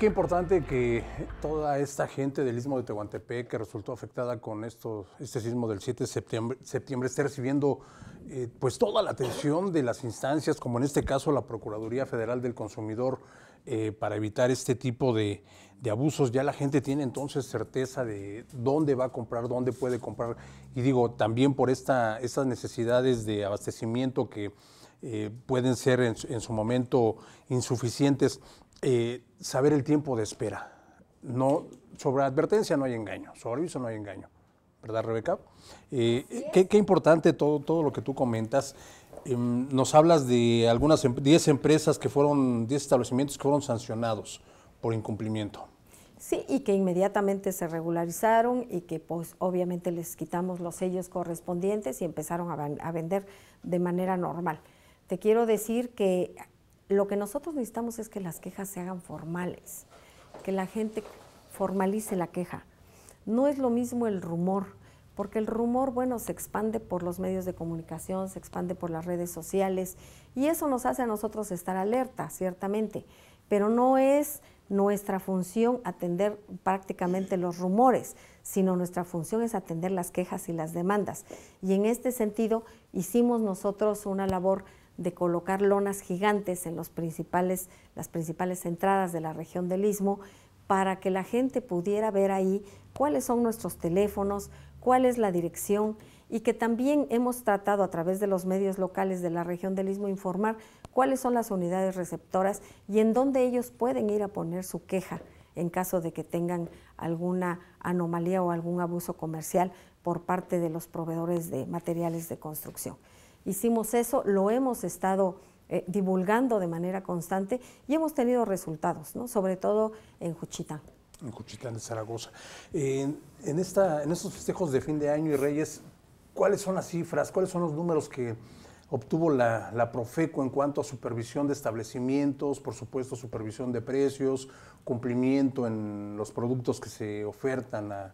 qué importante que toda esta gente del Istmo de Tehuantepec que resultó afectada con estos, este sismo del 7 de septiembre, septiembre esté recibiendo eh, pues toda la atención de las instancias, como en este caso la Procuraduría Federal del Consumidor, eh, para evitar este tipo de, abusos. Ya la gente tiene entonces certeza de dónde va a comprar, dónde puede comprar. Y digo, también por esta, estas necesidades de abastecimiento que... Eh, pueden ser en, su momento insuficientes. Eh, saber el tiempo de espera. No, sobre advertencia no hay engaño, sobre aviso no hay engaño. ¿Verdad, Rebeca? Eh, qué, importante todo, todo lo que tú comentas. Em, nos hablas de algunas 10 em, empresas que fueron, 10 establecimientos que fueron sancionados por incumplimiento. Sí, y que inmediatamente se regularizaron y que pues obviamente les quitamos los sellos correspondientes y empezaron a vender de manera normal. Te quiero decir que lo que nosotros necesitamos es que las quejas se hagan formales, que la gente formalice la queja. No es lo mismo el rumor, porque el rumor, bueno, se expande por los medios de comunicación, se expande por las redes sociales, y eso nos hace a nosotros estar alerta, ciertamente, pero no es nuestra función atender prácticamente los rumores, sino nuestra función es atender las quejas y las demandas. Y en este sentido hicimos nosotros una labor de colocar lonas gigantes en principales, las principales entradas de la región del istmo para que la gente pudiera ver ahí cuáles son nuestros teléfonos, cuál es la dirección y que también hemos tratado a través de los medios locales de la región del istmo informar cuáles son las unidades receptoras y en dónde ellos pueden ir a poner su queja en caso de que tengan alguna anomalía o algún abuso comercial por parte de los proveedores de materiales de construcción. Hicimos eso, lo hemos estado eh, divulgando de manera constante y hemos tenido resultados, sobre todo en Juchitán. En Juchitán de Zaragoza. en, esta, en estos festejos de fin de año y Reyes, ¿cuáles son las cifras, cuáles son los números que obtuvo la, la, Profeco en cuanto a supervisión de establecimientos, por supuesto supervisión de precios, cumplimiento en los productos que se ofertan a,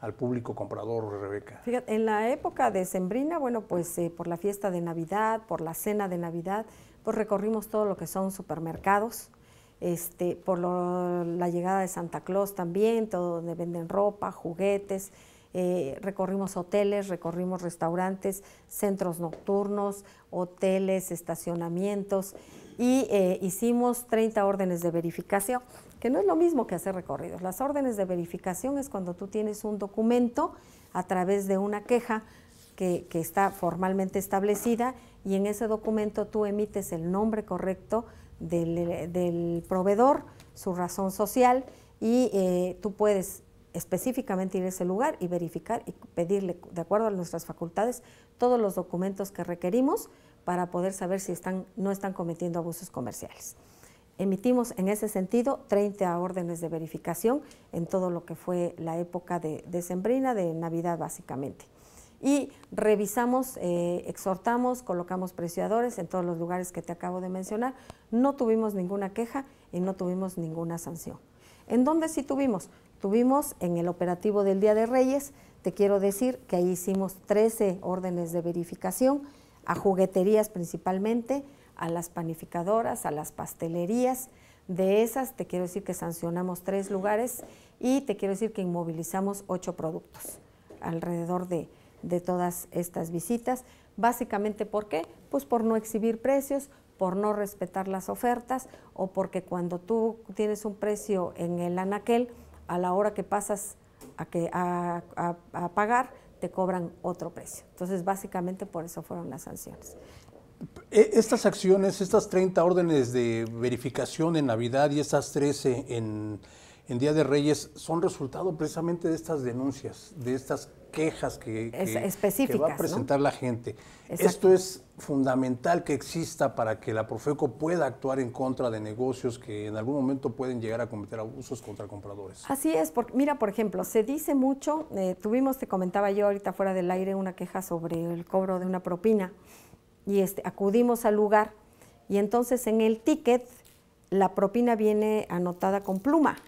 al público comprador, Rebeca? Fíjate, en la época de Sembrina, bueno, pues eh, por la fiesta de Navidad, por la cena de Navidad, pues recorrimos todo lo que son supermercados, este, por la llegada de Santa Claus también, todo donde venden ropa, juguetes, eh, recorrimos hoteles, recorrimos restaurantes, centros nocturnos, hoteles, estacionamientos y eh, hicimos 30 órdenes de verificación, que no es lo mismo que hacer recorridos. Las órdenes de verificación es cuando tú tienes un documento a través de una queja que, está formalmente establecida y en ese documento tú emites el nombre correcto del, eh, proveedor, su razón social y eh, tú puedes específicamente ir a ese lugar y verificar y pedirle, de acuerdo a nuestras facultades, todos los documentos que requerimos para poder saber si no están cometiendo abusos comerciales. Emitimos en ese sentido 30 órdenes de verificación en todo lo que fue la época de, de Sembrina, de Navidad básicamente. Y revisamos, eh, exhortamos, colocamos preciadores en todos los lugares que te acabo de mencionar. No tuvimos ninguna queja y no tuvimos ninguna sanción. ¿En dónde sí tuvimos? Tuvimos en el operativo del Día de Reyes, te quiero decir que ahí hicimos 13 órdenes de verificación a jugueterías principalmente, a las panificadoras, a las pastelerías. De esas, te quiero decir que sancionamos tres lugares y te quiero decir que inmovilizamos ocho productos alrededor de, todas estas visitas. Básicamente, ¿por qué? Pues por no exhibir precios, por no respetar las ofertas o porque cuando tú tienes un precio en el anaquel, a la hora que pasas a, que, a, a pagar, te cobran otro precio. Entonces, básicamente por eso fueron las sanciones. E, estas acciones, estas 30 órdenes de verificación en Navidad y estas 13 en, en Día de Reyes, son resultado precisamente de estas denuncias, de estas quejas que, Específicas, va a presentar la gente. Esto es fundamental que exista para que la Profeco pueda actuar en contra de negocios que en algún momento pueden llegar a cometer abusos contra compradores. Así es, porque, mira, por ejemplo, se dice mucho, eh, tuvimos, te comentaba yo ahorita fuera del aire, una queja sobre el cobro de una propina y este, acudimos al lugar y entonces en el ticket la propina viene anotada con pluma.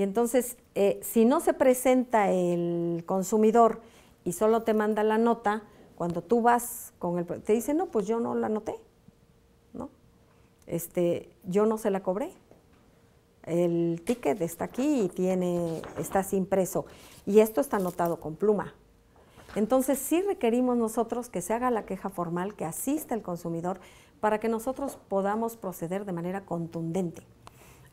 Y entonces, eh, si no se presenta el consumidor y solo te manda la nota, cuando tú vas con el... Te dice, no, pues yo no la noté, ¿no? Este, yo no se la cobré. El ticket está aquí y tiene, está impreso. Y esto está anotado con pluma. Entonces sí requerimos nosotros que se haga la queja formal, que asista el consumidor, para que nosotros podamos proceder de manera contundente.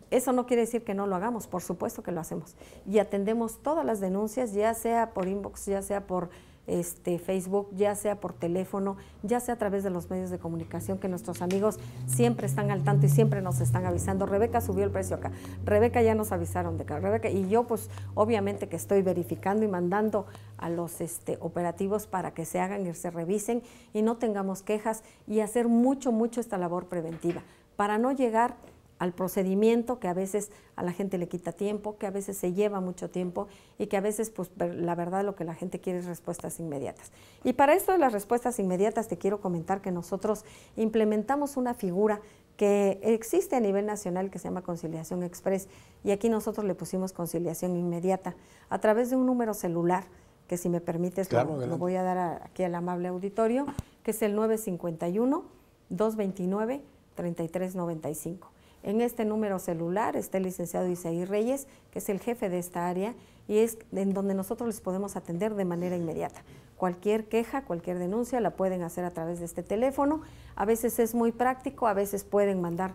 Eso no quiere decir que no lo hagamos, por supuesto que lo hacemos. Y atendemos todas las denuncias, ya sea por inbox, ya sea por este, Facebook, ya sea por teléfono, ya sea a través de los medios de comunicación, que nuestros amigos siempre están al tanto y siempre nos están avisando. Rebeca subió el precio acá, Rebeca ya nos avisaron de acá, Rebeca, y yo pues obviamente que estoy verificando y mandando a los este, operativos para que se hagan y se revisen y no tengamos quejas y hacer mucho, mucho esta labor preventiva para no llegar al procedimiento que a veces a la gente le quita tiempo, que a veces se lleva mucho tiempo y que a veces, pues, la verdad lo que la gente quiere es respuestas inmediatas. Y para esto de las respuestas inmediatas te quiero comentar que nosotros implementamos una figura que existe a nivel nacional que se llama conciliación express y aquí nosotros le pusimos conciliación inmediata a través de un número celular que si me permites lo, voy a dar aquí al amable auditorio, que es el 951 229 3395. En este número celular está el licenciado Isaí Reyes, que es el jefe de esta área y es en donde nosotros les podemos atender de manera inmediata. Cualquier queja, cualquier denuncia la pueden hacer a través de este teléfono. A veces es muy práctico, a veces pueden mandar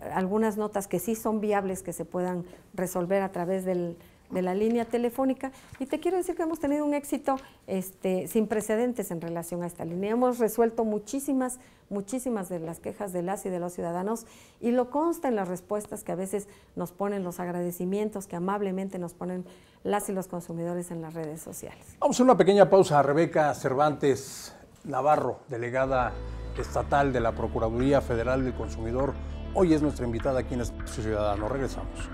eh, algunas notas que sí son viables que se puedan resolver a través del de la línea telefónica. Y te quiero decir que hemos tenido un éxito este, sin precedentes en relación a esta línea. Hemos resuelto muchísimas, muchísimas de las quejas de las y de los ciudadanos y lo consta en las respuestas que a veces nos ponen, los agradecimientos que amablemente nos ponen las y los consumidores en las redes sociales. Vamos a una pequeña pausa. Rebeca Cervantes Navarro, delegada estatal de la Procuraduría Federal del Consumidor, hoy es nuestra invitada aquí en Espacio Ciudadano. Regresamos.